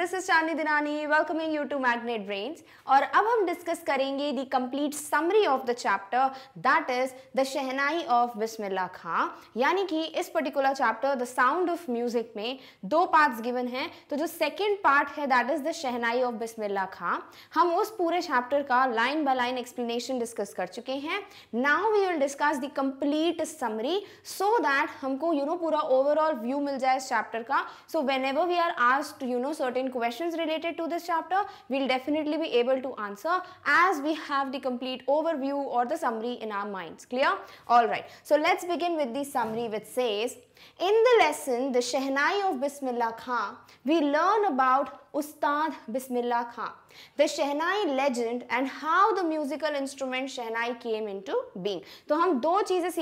This is Chandi Dinani welcoming you to magnet brains और अब हम डिस्कस करेंगे the complete summary of the chapter that is the shehnai of Bismillah Khan यानी कि इस particular chapter the sound of music में दो पार्ट्स गिवन हैं तो जो सेकंड पार्ट है that is the shehnai of Bismillah Khan हम उस पूरे चैप्टर का line by line explanation discuss कर चुके हैं now we will discuss the complete summary so that हमको यू you नो know, पूरा ओवरऑल व्यू मिल जाए इस चैप्टर का so whenever we are asked you know certain questions related to this chapter, we'll definitely be able to answer as we have the complete overview or the summary in our minds. Clear? Alright. So let's begin with the summary which says in the lesson, the Shehnai of Bismillah Khan, we learn about Ustad Bismillah Khan, the Shehnai legend and how the musical instrument Shehnai came into being. So, we दो चीज़ें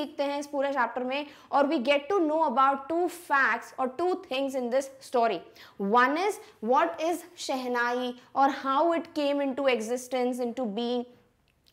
we get to know about two facts or two things in this story. One is what is Shehnai or how it came into existence, into being.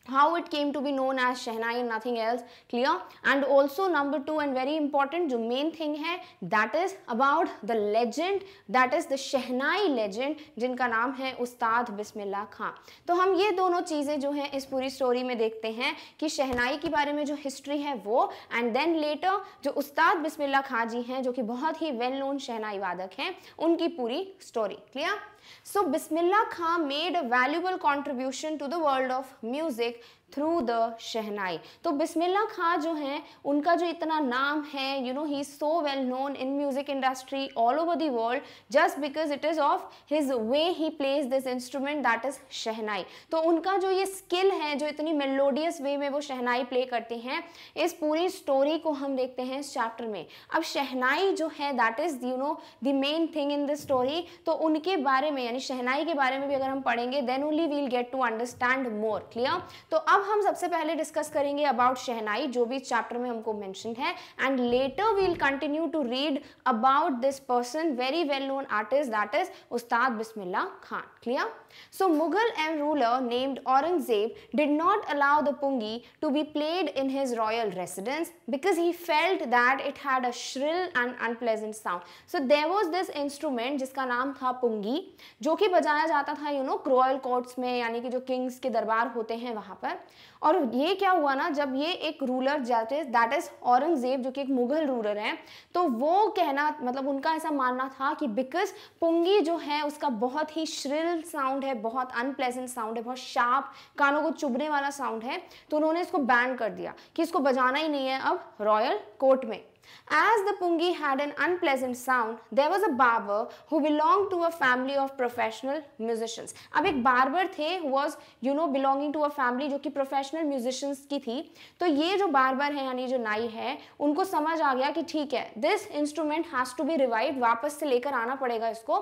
how it came to be known as Shehnai and nothing else clear and also number 2 and very important jo main thing hai that is about the legend that is the Shehnai legend jinka naam hai ustad bismillah khan to hum ye dono cheeze jo हैं is puri story mein dekhte hain ki shehnai ke bare mein jo history hai wo and then later jo ustad bismillah khan ji hain jo ki bahut hi well known shehnai वादक hain unki puri story clear So Bismillah Khan made a valuable contribution to the world of music through the shehnai तो बिस्मिल्ला खां जो है उनका जो इतना नाम है you know he is so well known in music industry all over the world just because it is of his way he plays this instrument that is shehnai तो उनका जो ये स्किल है जो इतनी मेलोडियस वे में वो शहनाई प्ले करते हैं इस पूरी स्टोरी को हम देखते हैं इस चैप्टर में अब शहनाई जो है that is you know the main thing in this story तो उनके बारे में यानी शहनाई के बारे में भी अगर हम पढ़ेंगे then only we'll get to understand more clear तो अब अब हम सबसे पहले डिस्कस करेंगे अबाउट शहनाई जो भी चैप्टर में हमको मेंशन है and later we'll continue to read about this person very well known artist that is Ustad Bismillah Khan clear so Mughal and ruler named Aurangzeb did not allow the pungi to be played in his royal residence because he felt that it had a shrill and unpleasant sound so there was this instrument जिसका नाम था पुंगी जो कि बजाया जाता था you know royal courts में यानी कि जो किंग्स के दरबार होते हैं वहां पर और ये क्या हुआ ना जब ये एक रूलर जाते दैट इज औरंगजेब जो कि एक मुगल रूलर हैं तो वो कहना मतलब उनका ऐसा मानना था कि बिकॉज पुंगी जो है उसका बहुत ही श्रिल साउंड है बहुत अनप्लेजेंट साउंड है बहुत शार्प कानों को चुभने वाला साउंड है तो उन्होंने इसको बैन कर दिया कि इसको बजाना ही नहीं है अब रॉयल कोर्ट में As the pungi had an unpleasant sound, there was a barber who belonged to a family of professional musicians. अब एक barber थे who was you know belonging to a family जो कि professional musicians की थी तो ये जो barber है यानी जो नाई है उनको समझ आ गया कि ठीक है this instrument has to be revived वापस से लेकर आना पड़ेगा इसको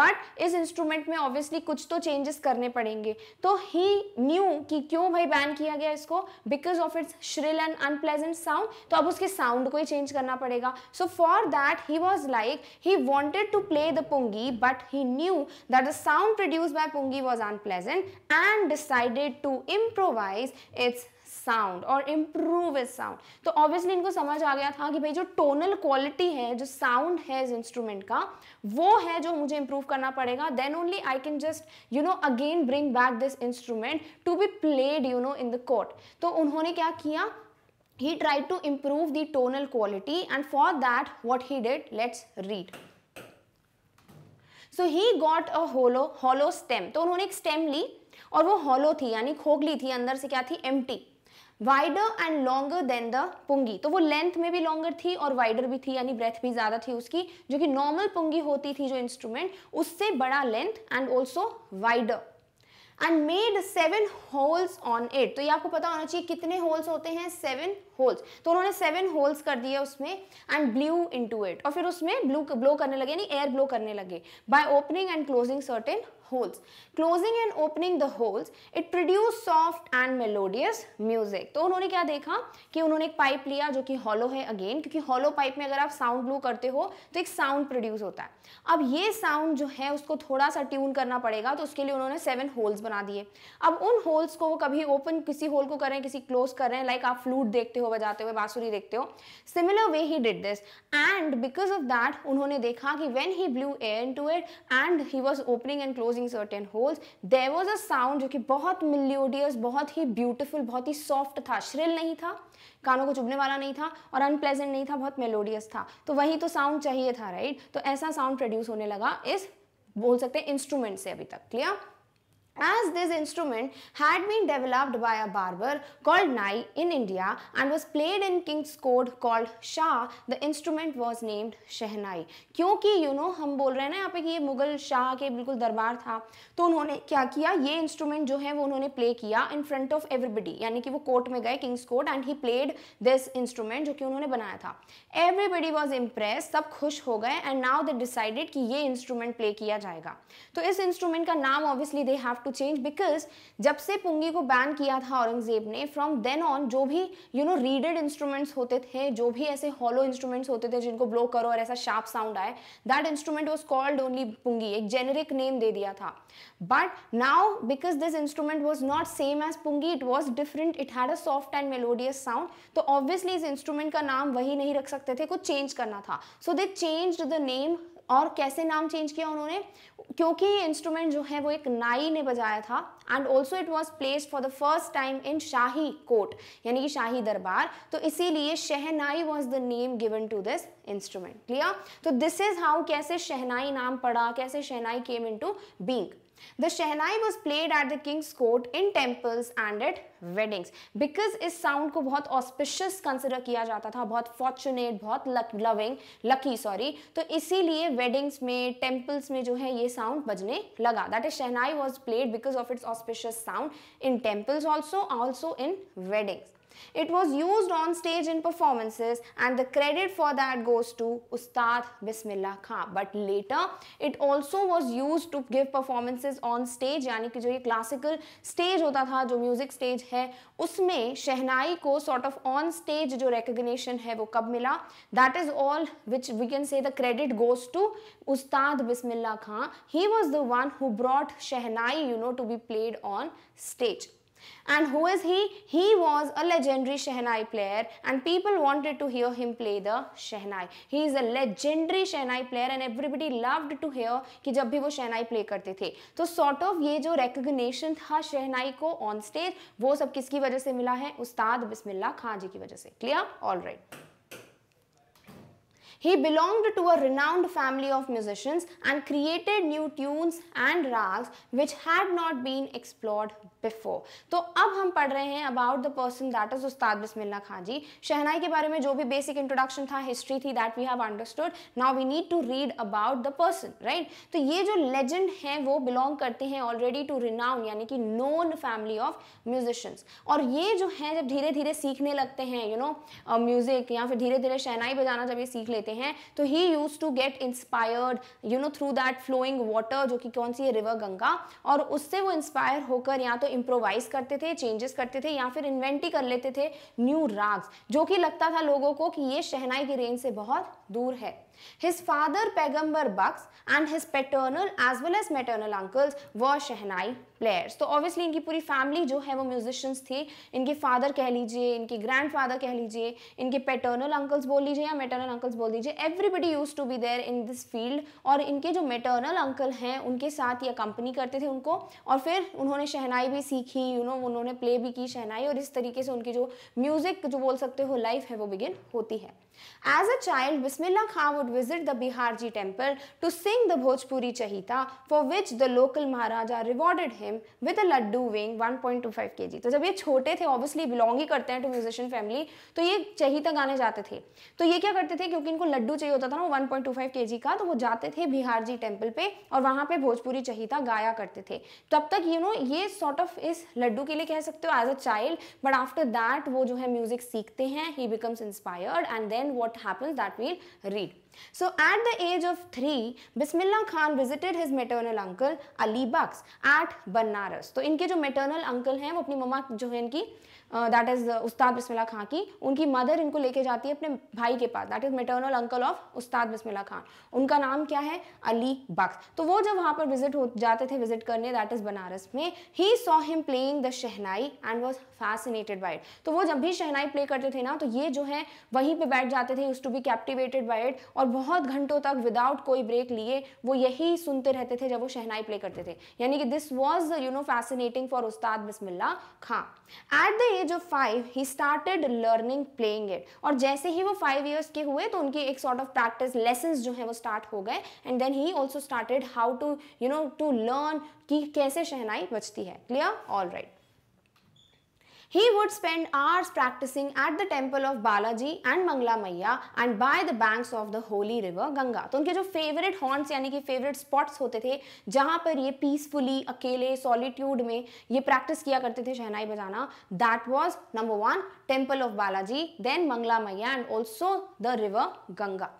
but इस instrument में obviously कुछ तो changes करने पड़ेंगे तो he knew कि क्यों भाई ban किया गया इसको because of its shrill and unpleasant sound तो अब उसके sound को ही change कर करना पड़ेगा so for that he was like he wanted to play the pungi but he knew that the sound produced by pungi was unpleasant and decided to improvise its sound और improve is sound तो obviously इनको समझ आ गया था कि भाई जो tonal quality है जो साउंड है इस इंस्ट्रूमेंट का वो है जो मुझे इम्प्रूव करना पड़ेगा then only I can just you know again bring back this instrument to be played you know in the court तो उन्होंने क्या किया he tried to improve the tonal quality and for that what he did let's read so he got a hollow hollow stem तो उन्होंने एक stem ली और वो होलो थी यानी खोखली थी अंदर से क्या थी empty wider and longer than the pungi तो वो लेंथ में भी लॉन्गर थी और वाइडर भी थी यानी ब्रेथ भी ज़्यादा थी उसकी जो कि नॉर्मल पुंगी होती थी जो इंस्ट्रूमेंट उससे बड़ा length and also wider and made seven holes on it तो ये आपको पता होना चाहिए कितने होल्स होते हैं सेवन होल्स तो उन्होंने सेवन होल्स कर दिए उसमें एंड ब्लू टू इट और फिर उसमें ब्लू ब्लो करने लगे यानी एयर ब्लो करने लगे by opening and closing certain holes closing and opening the holes it produce soft and melodious music तो उन्होंने क्या देखा कि उन्होंने एक पाइप लिया जो कि हॉलो है अगेन क्योंकि हॉलो पाइप में अगर आप साउंड ब्लू करते हो तो एक साउंड प्रोड्यूस होता है अब ये साउंड जो है उसको थोड़ा सा ट्यून करना पड़ेगा तो उसके लिए उन्होंने सेवन होल्स बना दिए अब उन होल्स को वो कभी ओपन किसी होल को कर रहे हैं किसी क्लोज कर रहे हैं लाइक आप फ्लूट देखते हो बजाते हुए बांसुरी देखते हो similar way he did this and because of that उन्होंने देखा कि when he blew air into it and he was opening and closing using certain holes there was a sound जो कि बहुत मिल्योडियस बहुत ही ब्यूटिफुल बहुत ही सॉफ्ट था shrill नहीं था कानों को चुभने वाला नहीं था और अनप्लेजेंट नहीं था बहुत मेलोडियस था तो वही तो साउंड चाहिए था राइट तो ऐसा साउंड प्रोड्यूस होने लगा इस बोल सकते हैं इंस्ट्रूमेंट से अभी तक clear as this instrument had been developed by a barber called Nai in India and was played in king's court called Shah, the instrument was named Shehnai. क्योंकि you know हम बोल रहे हैं ना यहाँ पे कि ये मुगल शाह के बिल्कुल दरबार था तो उन्होंने क्या किया ये इंस्ट्रूमेंट जो है वो उन्होंने प्ले किया इन फ्रंट ऑफ एवरीबडी यानी कि वो कोर्ट में गए king's court and he played this instrument जो कि उन्होंने बनाया था एवरीबडी वॉज इम्प्रेस सब खुश हो गए एंड नाउ दे डिसाइडेड कि ये इंस्ट्रूमेंट प्ले किया जाएगा तो इस इंस्ट्रूमेंट का नाम obviously they have have to change because जब से पुंगी को बैन किया था औरंगजेब ने फ्रॉम देन ऑन जो भी यू नो रीडेड इंस्ट्रूमेंट्स होते थे जो भी ऐसे हॉलो इंस्ट्रूमेंट्स होते थे जिनको ब्लो करो और ऐसा शार्प साउंड आए that instrument was called only pungi एक जेनरिक नेम दे दिया था but now because this instrument was not same as pungi it was different it had a soft and melodious sound तो ऑब्वियसली इस इंस्ट्रूमेंट का नाम वही नहीं रख सकते थे कुछ चेंज करना था so they change the name और कैसे नाम चेंज किया उन्होंने क्योंकि ये इंस्ट्रूमेंट जो है वो एक नाई ने बजाया था and also it was placed for the first time in शाही कोट यानी कि शाही दरबार तो इसीलिए shehnai was the name given to this instrument clear तो दिस इज हाउ कैसे शहनाई नाम पड़ा कैसे shehnai came in to being The shehnai was played at the king's court in temples and at weddings because इस sound को बहुत auspicious consider किया जाता था बहुत fortunate बहुत luck loving lucky sorry तो इसीलिए weddings में temples में जो है ये sound बजने लगा that is shehnai was played because of its auspicious sound in temples also also in weddings It was used on stage in performances and the credit for that goes to Ustad Bismillah Khan. But later it also was used to give performances on stage yani ki jo ye classical stage hota tha jo music stage hai usme shehnai ko sort of on stage jo recognition hai wo kab mila That is all which we can say the credit goes to Ustad Bismillah Khan. He was the one who brought Shehnai you know to be played on stage. And who is he? He was a legendary Shehnai player and people wanted to hear him play the Shehnai. He is a legendary Shehnai player and everybody loved to hear ki jab bhi wo Shehnai play करते थे so sort of ye jo recognition tha Shehnai ko on stage wo sab kiski wajah se mila hai ustad bismillah khan ji ki wajah se clear all right He belonged to a renowned family of musicians and created new tunes and rags which had not been explored before. तो अब हम पढ़ रहे हैं about the person that is उस्ताद बिस्मिल्ला खान जी शहनाई के बारे में जो भी basic introduction था history थी that we have understood. Now we need to read about the person, right? तो ये जो legend हैं वो belong करते हैं already to renowned यानी कि known family of musicians. और ये जो हैं जब धीरे धीरे सीखने लगते हैं यू नो म्यूज़िक या फिर धीरे धीरे शहनाई बजाना जब ये सीख लेते हैं करते हैं तो he used to get inspired you know through that flowing water जो कि कौन सी है रिवर गंगा और उससे वो इंस्पायर होकर या तो इम्प्रोवाइज करते थे चेंजेस करते थे या फिर इन्वेंट ही कर लेते थे न्यू राग्स जो कि लगता था लोगों को कि ये शहनाई की रेंज से बहुत दूर है His father Pegambar Bucks and his paternal as well as maternal uncles were Shehnai players तो ऑब्वियसली इनकी पूरी फैमिली जो है वो म्यूजिशियंस थी इनके फादर कह लीजिए इनके ग्रैंड फादर कह लीजिए इनके पेटर्नल अंकल्स बोल लीजिए या मेटर्नल अंकल्स बोल दीजिए everybody used to be there in this field और इनके जो मेटर्नल अंकल हैं उनके साथ ये कंपनी करते थे उनको और फिर उन्होंने शहनाई भी सीखी यू you नो know, उन्होंने प्ले भी की शहनाई और इस तरीके से उनकी जो म्यूज़िक जो बोल सकते हो लाइफ है वो बिगिन होती है As a child, Bismillah Khan would visit the Biharji temple to sing the Bhojpuri Chahita for which the local Maharaja rewarded him with a laddu weighing 1.25 kg. तो जब ये छोटे थे obviously belong ही करते हैं to musician family तो ये चहीता गाने जाते थे तो ये क्या करते थे क्योंकि इनको लड्डू चाहिए होता था ना 1.25 kg का तो वो जाते थे बिहारजी टेम्पल पे और वहाँ पे भोजपुरी चहीता गाया करते थे तब तक यू you नो know, ये सॉर्ट ऑफ इस लड्डू के लिए कह सकते हो as a child but after that वो जो है म्यूजिक सीखते हैं he becomes inspired and then then what happens that we'll read So at the age of 3, Bismillah Khan visited his maternal uncle Ali Bakhs at Banaras. तो इनके जो maternal uncle hain wo apni mama jo hain ki that is Ustad Bismillah खां की उनकी mother इनको लेके जाती है अपने भाई के पास that is maternal uncle of Ustad Bismillah Khan उनका नाम क्या है अली बख्श तो वो जब वहाँ पर विजिट हो जाते थे विजिट करने दैट इज़ बनारस में he saw him playing the shehnai and was fascinated by it तो वो जब भी शहनाई प्ले करते थे ना तो ये जो है वहीं पर बैठ जाते थे used to be captivated by it और बहुत घंटों तक विदाउट कोई ब्रेक लिए वो यही सुनते रहते थे जब वो शहनाई प्ले करते थे यानी कि this was you know fascinating for Ustad Bismillah Khan at the age of five he started learning playing it और जैसे ही वो फाइव ईयर्स के हुए तो उनकी एक सॉर्ट ऑफ प्रैक्टिस लेसन जो है वो स्टार्ट हो गए and then he also started how to you know to learn कि कैसे शहनाई बचती है clear all right He would spend hours practicing at the temple of Balaji and Mangla Maya and by the banks of the holy river Ganga. तो उनके जो favorite haunts यानी कि favorite spots होते थे जहाँ पर ये peacefully अकेले solitude में ये practice किया करते थे शहनाई बजाना that was number one temple of Balaji then Mangla Maya and also the river Ganga.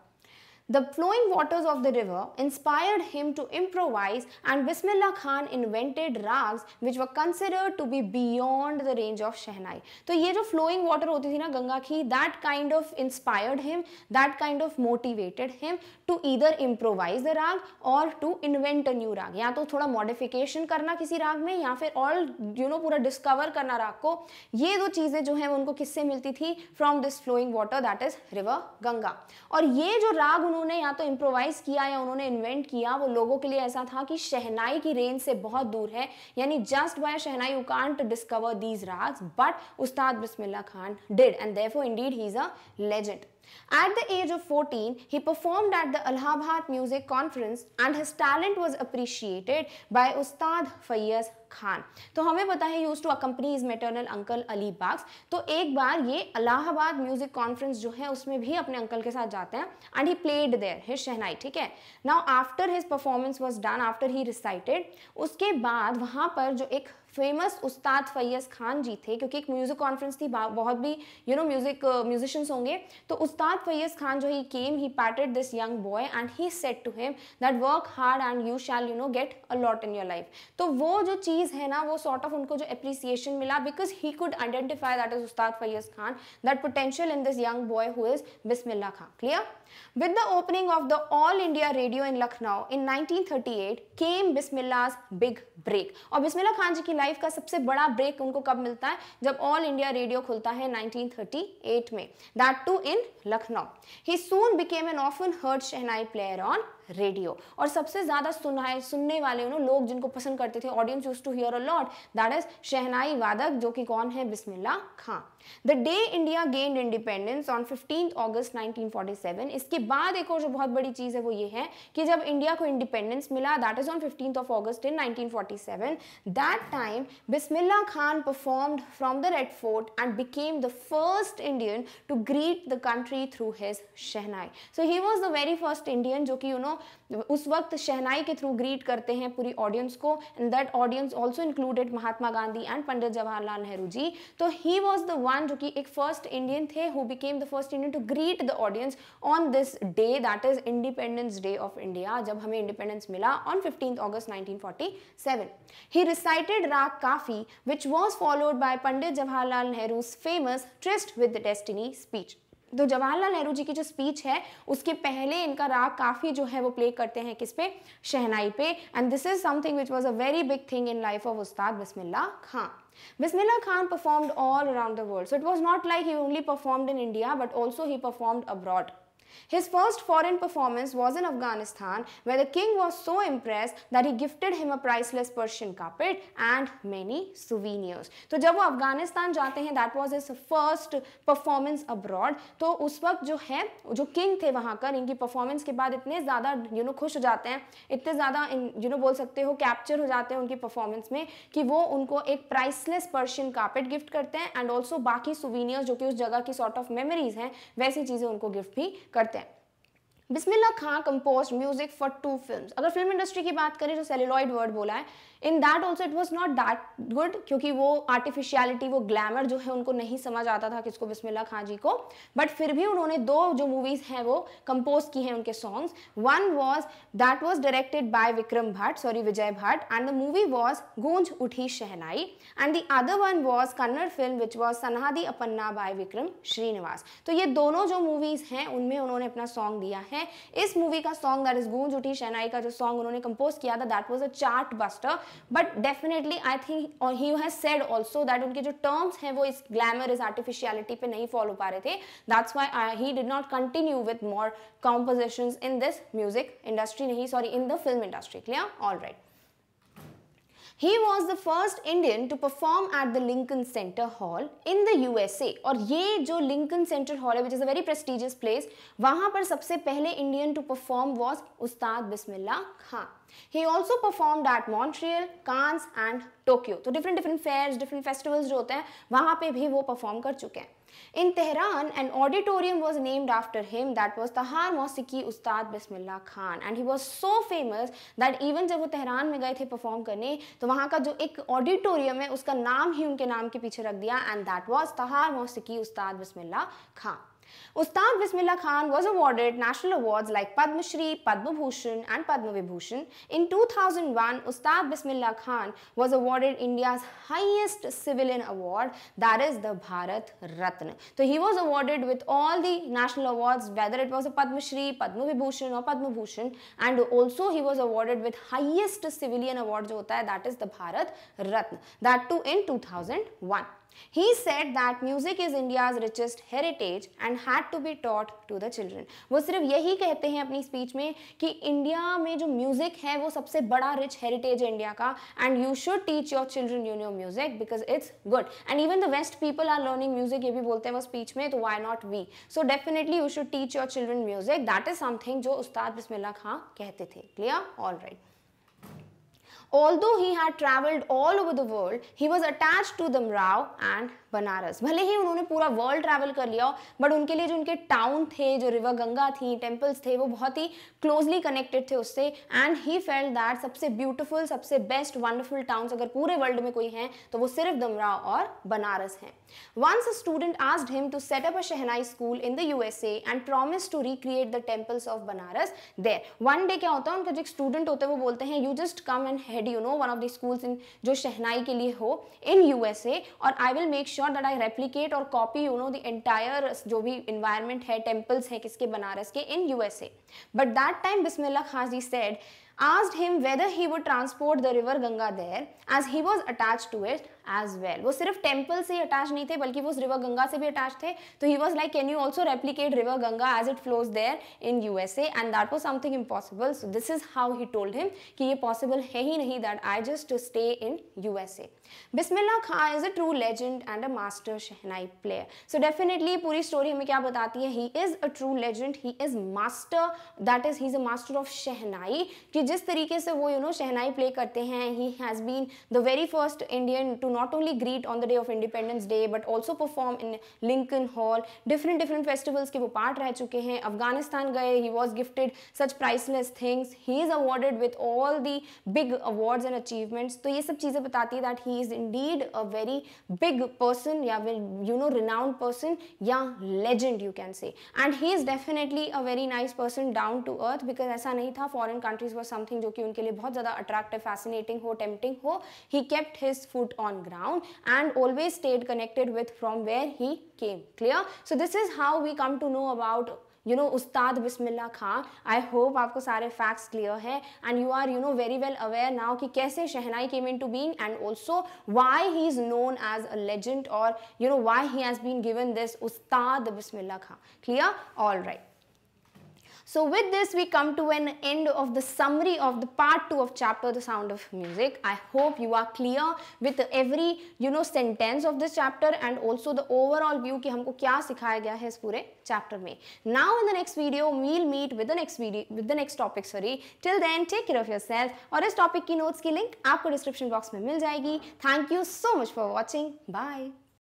The flowing waters of the river inspired him to improvise and Bismillah Khan invented rags which were considered to be beyond the range of Shehnai. तो ये जो flowing water होती थी ना गंगा की that kind of inspired him, that kind of motivated him to either improvise the rag or to invent a new rag. Ya to thoda modification karna kisi राग mein ya fir all you know pura discover karna राग ko. Ye do cheeze jo hai unko kisse milti thi from this flowing water that is river Ganga. Aur ye jo राग उन्होंने उन्होंने या तो improvise किया या उन्होंने invent किया वो लोगों के लिए ऐसा था कि शहनाई की रेंज से बहुत दूर है यानी just by shehnai you can't discover these राज but Ustad Bismillah Khan did and therefore indeed he is a legend At the age of 14, he performed at the Allahabad Music Conference and his talent was appreciated by Ustad Fayyaz Khan तो हमें पता है used to accompany his maternal uncle Ali Bux तो एक बार ये Allahabad music conference जो है उसमें भी अपने अंकल के साथ जाते हैं and he played there his shehnai ठीक है now after his performance was done after he recited उसके बाद वहाँ पर जो एक फेमस उस्ताद फैयस खान जी थे क्योंकि एक म्यूज़िक कॉन्फ्रेंस थी बहुत भी यू नो म्यूज़िक म्यूजिशियंस होंगे तो उस्ताद फैयस खान जो he came he patted this young boy and he said to him that work hard and you shall you know get a lot in your life तो वो जो चीज़ है ना वो सॉर्ट sort ऑफ of उनको जो अप्रिसिएशन मिला because he could identify that is Ustad Fayyaz Khan that potential in this young boy who is Bismillah Khan clear With the opening of the All India Radio in Lucknow in 1938 came Bismillah's big break. और Bismillah Khan ji की life का सबसे बड़ा break उनको कब मिलता है जब ऑल इंडिया रेडियो खुलता है 1938 में that too in Lucknow he soon became an often heard shehnai player on radio और सबसे ज़्यादा सुनाए सुनने वाले उन्होंने लोग जिनको पसंद करते थे audience used to hear a lot that is shehnai वादक जो कि कौन है Bismillah Khan the day India gained independence on fifteen August 1947 इसके बाद एक और जो बहुत बड़ी चीज़ है वो ये है कि जब इंडिया को इंडिपेंडेंस मिला that is on fifteen of August in 1947 that time Bismillah Khan performed from the red fort and became the first Indian to greet the country through his shehnai so he was the very first Indian जो कि you know दोनों उस वक्त शहनाई के through greet करते हैं पूरी audience को and that audience also included Mahatma Gandhi and Pandit Jawaharlal Nehru ji तो ही वॉज द वन जो कि एक फर्स्ट इंडियन थे who became the first Indian to greet the audience on this day that is independence day of India जब हमें independence मिला on fifteen August 1947 he recited raga Kafi which was followed by Pandit Jawaharlal Nehru famous tryst with destiny speech तो जवाहरलाल नेहरू जी की जो speech है उसके पहले इनका राग काफ़ी जो है वो प्ले करते हैं किस पे शहनाई पे and this is something which was a very big thing in life of Ustad Bismillah Khan Bismillah Khan performed all around the world. So it was not like he only performed in India, but also he performed abroad. His first foreign performance was in Afghanistan where the king was so impressed that he gifted him a priceless Persian carpet and many souvenirs. तो जब वो अफगानिस्तान जाते हैं that was his first performance abroad तो उस वक्त जो है जो किंग थे वहाँ का इनकी परफॉर्मेंस के बाद इतने ज़्यादा यू नो खुश हो जाते हैं इतने ज़्यादा यू नो बोल सकते हो कैप्चर हो जाते हैं उनकी परफॉर्मेंस में कि वो उनको एक प्राइसलेस पर्शियन कार्पेट गिफ्ट करते हैं एंड ऑल्सो बाकी सुवीनियर्स जो कि उस जगह की सॉर्ट ऑफ मेमोरीज हैं वैसी चीज़ें उनको गिफ्ट भी कर करते हैं Bismillah Khan compose music for two films अगर फिल्म इंडस्ट्री की बात करें तो सेलुलॉइड वर्ड बोला है in that also it was not that good क्योंकि वो आर्टिफिशियलिटी वो ग्लैमर जो है उनको नहीं समझ आता था किसको बिस्मिल्ला खान जी को बट फिर भी उन्होंने दो जो मूवीज़ हैं वो कंपोज की हैं उनके songs one was that was directed by Vikram Bhatt sorry Vijay Bhatt and the movie was Goonj Uthi Shehnai and the other one was Kannada film which was Sanadi Appanna by Vikram Srinivas तो ये दोनों जो मूवीज़ हैं उनमें उन्होंने अपना सॉन्ग दिया है इस मूवी का सॉन्ग दैट इज गूंज उठी शहनाई का जो सॉन्ग उन्होंने कंपोज किया था that was a chart buster but definitely I think और he has said also that उनके जो टर्म्स हैं वो इस ग्लैमर इस आर्टिफिशियलिटी पे नहीं फॉलो पा रहे थे that's why he did not continue with more composition in this music industry नहीं sorry in the film industry clear all right he was the first Indian to perform at the Lincoln centre hall in the USA. और ये जो Lincoln centre hall है which is a very prestigious place वहाँ पर सबसे पहले Indian to perform was Ustad Bismillah Khan he also performed at Montreal Cannes and Tokyo तो different different fairs, different festivals जो होते हैं वहाँ पे भी वो परफॉर्म कर चुके हैं In Tehran, an auditorium was named after him that was Tahar Mosiki Ustad Bismillah Khan and he was so famous that even जब वो तेहरान में गए थे perform, करने तो वहाँ का जो एक ऑडिटोरियम है उसका नाम ही उनके नाम के पीछे रख दिया एंड दैट वाज तहार मौसिकी उस्ताद बिस्मिल्लाह Khan Ustad Bismillah Khan was awarded national awards like Padma Shri, Padma Bhushan and Padma Vibhushan. In 2001, Ustad Bismillah Khan was awarded India's highest civilian award that is the Bharat Ratna. So he was awarded with all the national awards whether it was a Padma Shri, Padma Vibhushan or Padma Bhushan and also he was awarded with highest civilian award jo hota hai that is the Bharat Ratna that too in 2001. He said that music is India's richest heritage and had to be taught to the children. वो सिर्फ यही कहते हैं अपनी speech में कि India में जो म्यूज़िक है वो सबसे बड़ा रिच हेरिटेज है इंडिया का and you should teach your children you know music because it's good and even the west people are learning music ये भी बोलते हैं वो स्पीच में तो why not we so definitely you should teach your children music that is something जो उस्ताद बिस्मिल्ला खां कहते थे clear all right Although he had travelled all over the world, he was attached to the Rao and Banaras भले ही उन्होंने पूरा world travel कर लिया हो बट उनके लिए जो उनके टाउन थे जो रिवर गंगा थी टेम्पल्स थे वो बहुत ही क्लोजली कनेक्टेड थे उससे एंड ही फेल दैट सबसे ब्यूटिफुल सबसे बेस्ट वंडरफुल टाउन अगर पूरे वर्ल्ड में कोई है तो वो सिर्फ दमराव और बनारस हैं once a student asked him to set up a shehnai school in the USA and promise to recreate the temples of Banaras there one day क्या होता है उनका जो स्टूडेंट होते हैं वो बोलते हैं you just come and head you know one of the schools in जो शहनाई के लिए हो इन यूएसए और I will make sure that I replicate और copy you know the entire जो भी इन्वायरमेंट है टेम्पल्स हैं किसके बनारस के in USA but that time Bismillah Khan ji said asked him whether he would transport the river Ganga there as he was attached to it as well. वो सिर्फ temple से attach नहीं थे बल्कि वो उस river Ganga से भी attached थे तो he was like can you also replicate river Ganga as it flows there in USA and that was something impossible. So this is how he told him कि ये possible है ही नहीं that I just to stay in USA. Bismillah Khan is a true legend and a master shehnai player so definitely पूरी story हमें क्या बताती है he is a true legend he is master that is he is a master of shehnai कि जिस तरीके से वो you you know know, shehnai play करते हैं he has been the very first Indian to not only greet on the day of independence day but also perform in Lincoln hall different different festivals के वो part रह चुके हैं अफगानिस्तान गए he was gifted such priceless things he is awarded with all the big awards and achievements तो ये सब चीज़ें बताती है that he is indeed a very big person yeah you know renowned person yeah legend you can say and he is definitely a very nice person down to earth because aisa nahi tha foreign countries was something jo ki unke liye bahut zyada attractive fascinating ho tempting ho he kept his foot on ground and always stayed connected with from where he came clear so this is how we come to know about you know Ustad Bismillah Khan I hope आपको सारे facts clear हैं and you are you know very well aware now कि कैसे shehnai came in to being and also why he is known as a legend और you know why he has been given this Ustad Bismillah Khan clear all right So with this we come to an end of the summary of the part 2 of chapter The Sound of Music. I hope you are clear with every you know sentence of this chapter and also the overall view ki humko kya sikhaya gaya hai is pure chapter mein Now in the next video we'll meet with the next video with the next topic sorry. Till then take care of yourself aur is topic ki notes ki link aapko description box mein mil jayegi Thank you so much for watching. Bye.